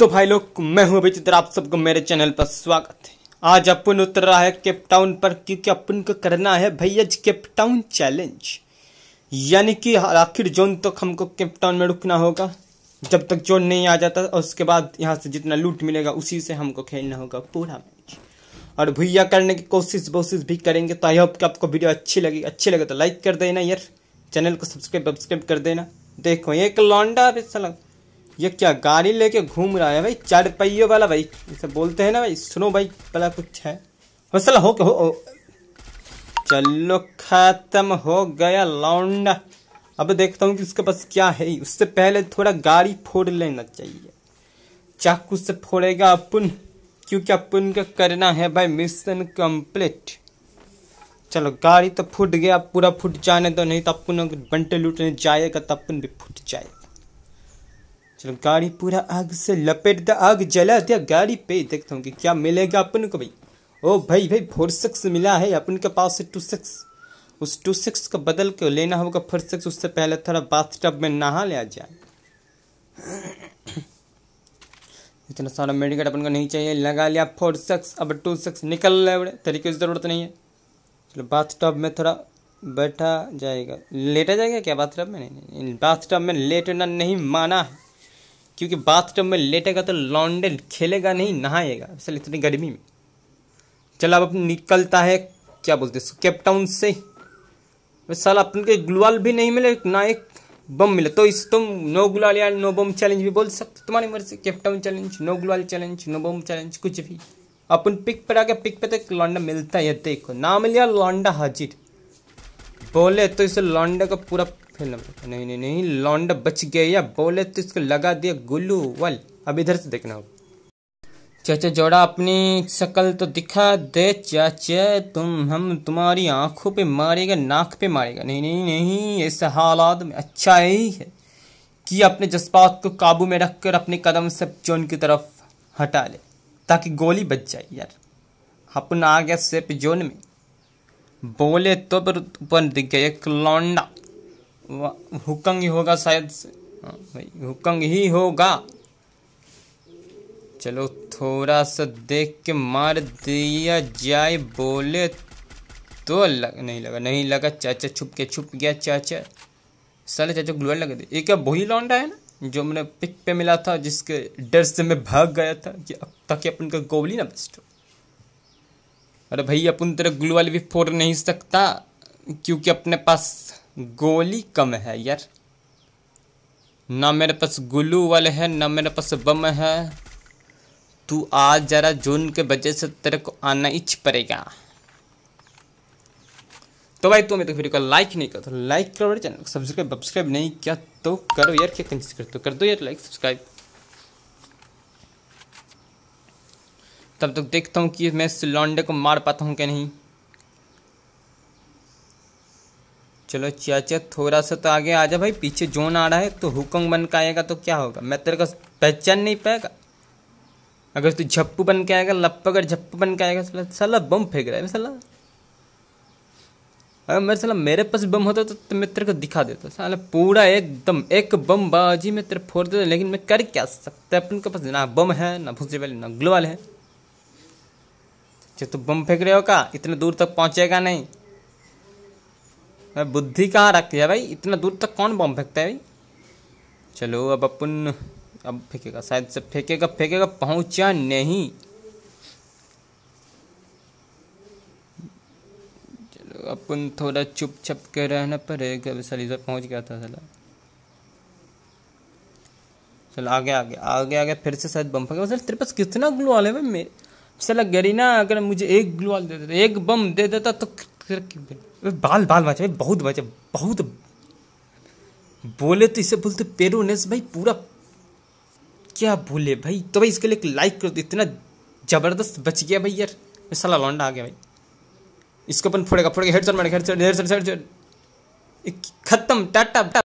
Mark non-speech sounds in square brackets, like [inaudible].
तो भाई लोग मैं हूं अभिचित्र आप सबको मेरे चैनल पर स्वागत है आज अपन उतर रहा है केपटाउन पर क्योंकि अपन को करना है भैया केपटाउन चैलेंज यानी कि आखिर जोन तक तो हमको केपटाउन में रुकना होगा जब तक जोन नहीं आ जाता और उसके बाद यहाँ से जितना लूट मिलेगा उसी से हमको खेलना होगा पूरा मैच और भैया करने की कोशिश वोशिश भी करेंगे तो आई होप कि आपको वीडियो अच्छी लगी अच्छी लगे तो लाइक कर देना यार चैनल को सब्सक्राइब वब्सक्राइब कर देना देखो एक लौंडा भी सलग ये क्या गाड़ी लेके घूम रहा है भाई चार पहियों वाला भाई इसे बोलते हैं ना भाई सुनो भाई पहला कुछ है हौसला हो, हो, हो चलो खत्म हो गया लौंडा अब देखता हूँ कि उसके पास क्या है उससे पहले थोड़ा गाड़ी फोड़ लेना चाहिए चाकू से फोड़ेगा अपन क्योंकि अपन का करना है भाई मिशन कंप्लीट चलो गाड़ी तो फूट गया पूरा फूट जाने दो नहीं तो अपन बंटे लूटने जाएगा तो अपन भी फूट जाएगा गाड़ी पूरा आग से लपेट दिया आग जला दिया गाड़ी पे देखता हूँ कि क्या मिलेगा अपन को भाई ओ भाई भाई फोर सिक्स मिला है अपन के पास टू सिक्स उस टू सिक्स को बदल के लेना होगा फोर सिक्स उससे पहले थोड़ा बाथटब में नहा लिया जाए [coughs] इतना सारा मेडिकेट अपन को नहीं चाहिए लगा लिया फोर सिक्स अब टू सिक्स निकल रहा है बड़े तरीके की ज़रूरत नहीं है चलो बाथ टब में थोड़ा बैठा जाएगा लेटा जाएगा क्या बाथटब में नहीं, नहीं, नहीं बाथटब में लेटना नहीं माना है क्योंकि टब में लेटेगा तो लॉन्डे खेलेगा नहीं नहाएगा असल इतनी गर्मी में चल अब अपन निकलता है क्या बोलते हैं केपटाउन से साल अपन के ग्लूवाल भी नहीं मिले ना एक बम मिले तो इस तुम नो गुलाल या नो बम चैलेंज भी बोल सकते तुम्हारी मर्जी cap challenge no gulal challenge no bomb challenge कुछ भी अपन पिक पर आके पिक पे तो एक लॉन्डा मिलता है देखो ना मिल लॉन्डा हाजिर बोले तो इस लॉन्डा का पूरा फिर नंबर नहीं नहीं नहीं लौंडा बच गया बोले तो इसको लगा दिया गुल्लू वल अब इधर से देखना होगा चाचा जोड़ा अपनी शक्ल तो दिखा दे चाचे तुम हम तुम्हारी आंखों पे मारेगा नाक पे मारेगा नहीं नहीं नहीं ऐसे हालात में अच्छा ही है कि अपने जज्बात को काबू में रख कर अपने कदम से जोन की तरफ हटा ले ताकि गोली बच जाए यार अपना आ गया सिर्फ जोन में बोले तो पर ऊपर दिख गया एक लौंडा हुक्कंग ही होगा शायद हाँ, भाई हुक्कंग ही होगा चलो थोड़ा सा देख के मार दिया जाए बोले तो लग नहीं लगा नहीं लगा चाचा छुप के छुप गया चाचा साले चाचा ग्लोअर लगा दिया एक वही लौंडा है ना जो मैंने पिक पे मिला था जिसके डर से मैं भाग गया था कि ताकि अपन का गोली ना बेस्ट हो अरे भाई अपन तेरा ग्लू वाली भी फोड़ नहीं सकता क्योंकि अपने पास गोली कम है यार ना मेरे पास गुल्लू वाले हैं ना मेरे पास बम है तू आज ज़रा जून के वजह से तेरे को आना इच पड़ेगा तो भाई तुम्हें तो वीडियो को लाइक नहीं तो करो तो लाइक करो चैनल को सब्सक्राइब सब्सक्राइब नहीं किया तो करो यार क्या कर तो कर दो यार लाइक सब्सक्राइब तब तक तो देखता हूँ कि मैं इस लॉन्डे को मार पाता हूँ क्या नहीं चलो चाचा थोड़ा सा तो आगे आ जा भाई पीछे जोन आ रहा है तो हुकंग बन के आएगा तो क्या होगा मैं तेरे को पहचान नहीं पाएगा अगर तू झप्पू बन के आएगा लप्पा अगर झप्पू बन के आएगा सला बम फेंक रहा है सला अगर मेरे साला मेरे पास बम होता तो, तो मैं तेरे को दिखा देता साला पूरा एकदम एक बम बाजी में तेरे फोड़ देता लेकिन मैं कर क्या सकता अपन के पास ना बम है ना भूसे वाले ना ग्लोवाल है जो अच्छा, तो तू बम फेंक रहे हो का इतने दूर तक पहुँचेगा नहीं भाई बुद्धि कहाँ रखती है भाई इतना दूर तक कौन बम फेंकता है भाई चलो अब अपन अब फेंकेगा शायद से फेंकेगा फेंकेगा पहुंचा नहीं चलो अपन थोड़ा चुप छप के रहना पड़ेगा इधर पहुंच गया था चला चलो आगे आगे आगे आगे फिर से शायद बम फेंकेगा सर तेरे पास कितना ग्लू वाले भाई मेरे चला गरीना अगर मुझे एक ग्लू वाल दे देता एक बम दे देता तो बाल बाल बचे भाई बहुत बचे बहुत बोले तो इसे बोलते पेरोनेस भाई पूरा क्या बोले भाई तो भाई इसके लिए लाइक कर दो इतना ज़बरदस्त बच गया भाई यार साला लौंडा आ गया भाई इसको अपन फोड़ेगा फोड़ेगा हेड सर मारेगा हेड सर हेड सर हेड सर खत्म टाटा